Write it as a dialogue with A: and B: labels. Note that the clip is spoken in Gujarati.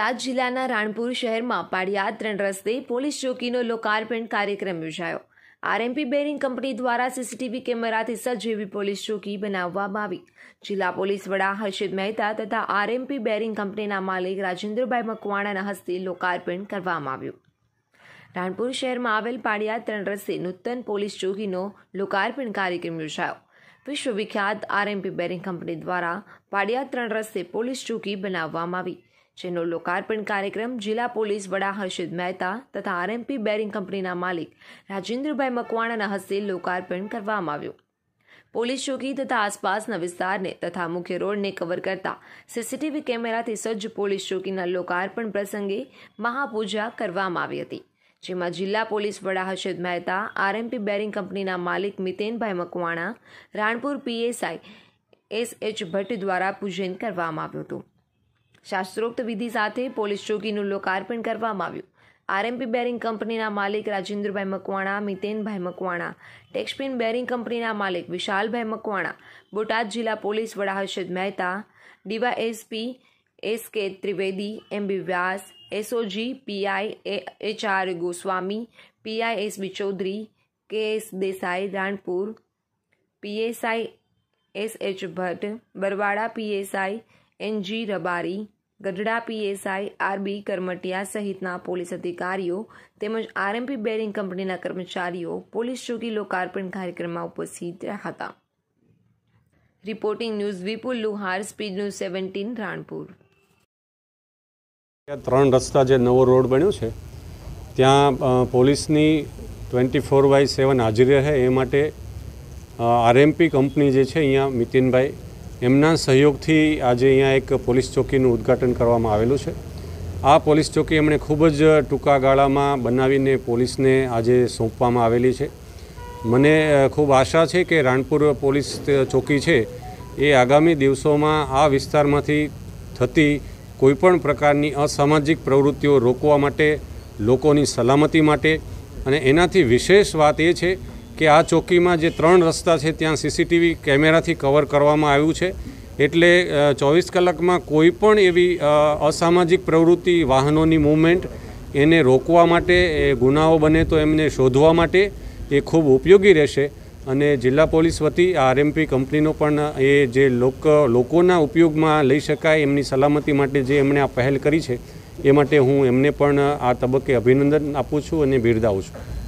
A: બોટાદ જિલ્લાના રાણપુર શહેરમાં પાડિયાદ ત્રણ રસ્તે પોલીસ ચોકીનો લોકાર્પણ કાર્યક્રમ યોજાયો આરએમપી બેરિંગ કંપની દ્વારા સીસીટીવી કેમેરાથી સજ્જ એવી પોલીસ ચોકી બનાવવામાં આવી જિલ્લા પોલીસ વડા હર્ષિત મહેતા તથા આરએમપી બેરિંગ કંપનીના માલિક રાજેન્દ્રભાઈ મકવાણાના હસ્તે લોકાર્પણ કરવામાં આવ્યું રાણપુર શહેરમાં આવેલ પાડિયાદ ત્રણ રસ્તે નૂતન પોલીસ ચોકીનો લોકાર્પણ કાર્યક્રમ યોજાયો વિશ્વવિખ્યાત આરએમપી બેરિંગ કંપની દ્વારા પાડિયાદ ત્રણ રસ્તે પોલીસ ચોકી બનાવવામાં આવી જેનો લોકાર્પણ કાર્યક્રમ જિલ્લા પોલીસ વડા હર્ષિદ મહેતા તથા આરએમપી બેરિંગ કંપનીના માલિક રાજેન્દ્રભાઈ મકવાણાના હસ્તે લોકાર્પણ કરવામાં આવ્યું પોલીસ ચોકી તથા આસપાસના વિસ્તારને તથા મુખ્ય રોડને કવર કરતા સીસીટીવી કેમેરાથી સજ્જ પોલીસ ચોકીના લોકાર્પણ પ્રસંગે મહાપૂજા કરવામાં આવી હતી જેમાં જિલ્લા પોલીસ વડા હર્ષદ મહેતા આરએમપી બેરિંગ કંપનીના માલિક Mitenbhai Makwana Ranpur PSI S H Bhatt દ્વારા પૂજન કરવામાં આવ્યું હતું શાસ્ત્રોક્ત વિધિ સાથે પોલીસ ચોકીનું લોકાર્પણ કરવામાં આવ્યું આરએમપી બેરિંગ કંપનીના માલિક રાજેન્દ્રભાઈ મકવાણા મિતેનભાઈ મકવાણા ટેક્સપિન બેરિંગ કંપનીના માલિક વિશાલભાઈ મકવાણા બોટાદ જિલ્લા પોલીસ વડા Harshad Mehta SP S K Trivedi MB Vyas SOG PI H R Goswami PI S B Chaudhary K S Desai Ranpur PSI S H Bhatt Barwada PSI NG Rabari Gadhada PSI RB Karamtiya સહિતના પોલીસ અધિકારીઓ તેમજ આરએમપી બેરિંગ કંપનીના કર્મચારીઓ પોલીસ ચોકી લોકાર્પણ કાર્યક્રમમાં ઉપસ્થિત હતા reporting news Vipul Luhar speed news seventeen Ranpur
B: ત્રણ રસ્તા જે નવો રોડ બન્યો છે ત્યાં પોલીસની ટ્વેન્ટી ફોર બાય સેવન હાજરી રહે એ માટે આરએમપી કંપની જે છે અહીંયા મિતિનભાઈ એમના સહયોગથી આજે અહીંયા એક પોલીસ ચોકીનું ઉદ્ઘાટન કરવામાં આવેલું છે આ પોલીસ ચોકી એમણે ખૂબ જ ટૂંકા ગાળામાં બનાવીને પોલીસને આજે સોંપવામાં આવેલી છે મને ખૂબ આશા છે કે રાણપુર પોલીસ ચોકી છે એ આગામી દિવસોમાં આ વિસ્તારમાંથી થતી કોઈપણ પ્રકારની અસામાજિક પ્રવૃત્તિઓ રોકવા માટે લોકોની સલામતી માટે અને એનાથી વિશેષ વાત એ છે કે આ ચોકીમાં જે ત્રણ રસ્તા છે ત્યાં સીસીટીવી કેમેરાથી કવર કરવામાં આવ્યું છે એટલે ચોવીસ કલાકમાં કોઈ પણ એવી અસામાજિક પ્રવૃત્તિ વાહનોની મૂવમેન્ટ એને રોકવા માટે એ ગુનાઓ બને તો એમને શોધવા માટે એ ખૂબ ઉપયોગી રહેશે અને જિલ્લા પોલીસ વતી આ આરએમપી કંપનીનો પણ એ જે લોક લોકોના ઉપયોગમાં લઈ શકાય એમની સલામતી માટે જે એમણે આ પહેલ કરી છે એ માટે હું એમને પણ આ તબક્કે અભિનંદન આપું છું અને બિરદાવું છું